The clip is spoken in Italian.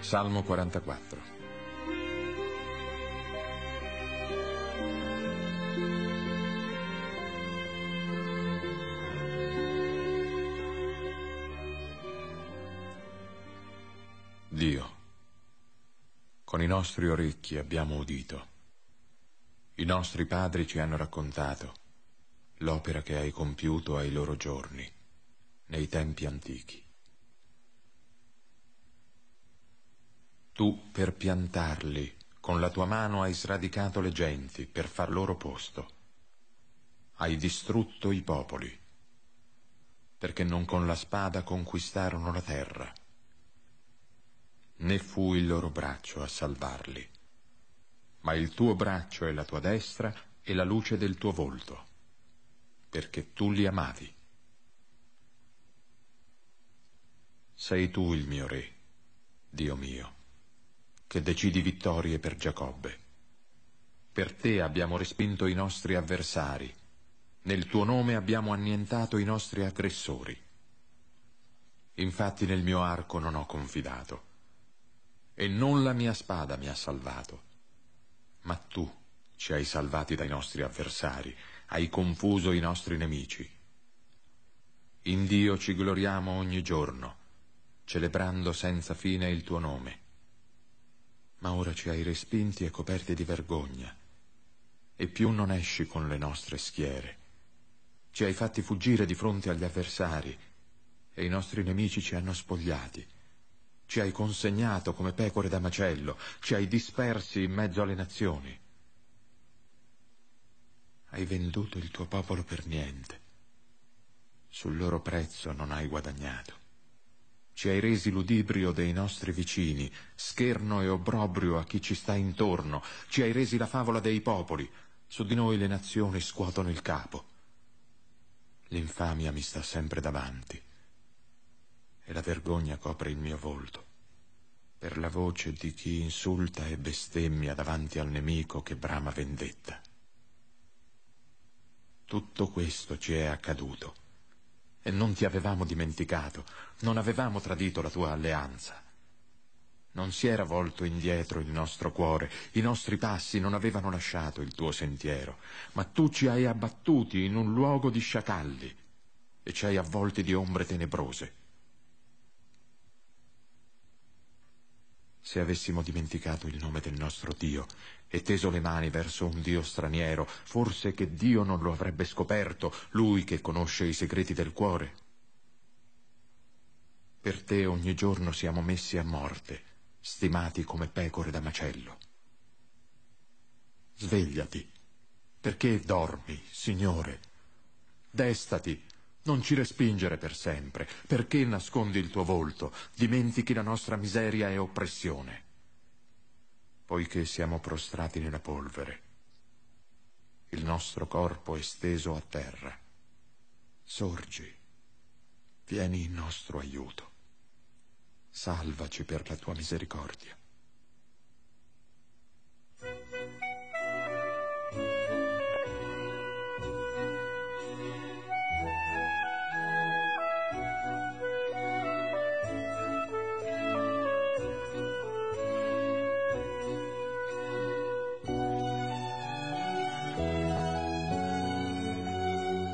Salmo 44 Dio, con i nostri orecchi abbiamo udito, i nostri padri ci hanno raccontato l'opera che hai compiuto ai loro giorni, nei tempi antichi. Tu per piantarli con la tua mano hai sradicato le genti per far loro posto. Hai distrutto i popoli, perché non con la spada conquistarono la terra, né fu il loro braccio a salvarli, ma il tuo braccio e la tua destra e la luce del tuo volto, perché tu li amavi. Sei tu il mio Re, Dio mio che decidi vittorie per Giacobbe. Per te abbiamo respinto i nostri avversari, nel tuo nome abbiamo annientato i nostri aggressori. Infatti nel mio arco non ho confidato, e non la mia spada mi ha salvato, ma tu ci hai salvati dai nostri avversari, hai confuso i nostri nemici. In Dio ci gloriamo ogni giorno, celebrando senza fine il tuo nome ma ora ci hai respinti e coperti di vergogna, e più non esci con le nostre schiere. Ci hai fatti fuggire di fronte agli avversari, e i nostri nemici ci hanno spogliati. Ci hai consegnato come pecore da macello, ci hai dispersi in mezzo alle nazioni. Hai venduto il tuo popolo per niente. Sul loro prezzo non hai guadagnato ci hai resi ludibrio dei nostri vicini, scherno e obbrobrio a chi ci sta intorno, ci hai resi la favola dei popoli, su di noi le nazioni scuotono il capo. L'infamia mi sta sempre davanti e la vergogna copre il mio volto per la voce di chi insulta e bestemmia davanti al nemico che brama vendetta. Tutto questo ci è accaduto e non ti avevamo dimenticato, non avevamo tradito la tua alleanza. Non si era volto indietro il nostro cuore, i nostri passi non avevano lasciato il tuo sentiero, ma tu ci hai abbattuti in un luogo di sciacalli e ci hai avvolti di ombre tenebrose. Se avessimo dimenticato il nome del nostro Dio e teso le mani verso un Dio straniero, forse che Dio non lo avrebbe scoperto, lui che conosce i segreti del cuore. Per te ogni giorno siamo messi a morte, stimati come pecore da macello. Svegliati, perché dormi, Signore? Destati, non ci respingere per sempre, perché nascondi il tuo volto, dimentichi la nostra miseria e oppressione. Poiché siamo prostrati nella polvere, il nostro corpo è steso a terra. Sorgi, vieni in nostro aiuto. Salvaci per la tua misericordia.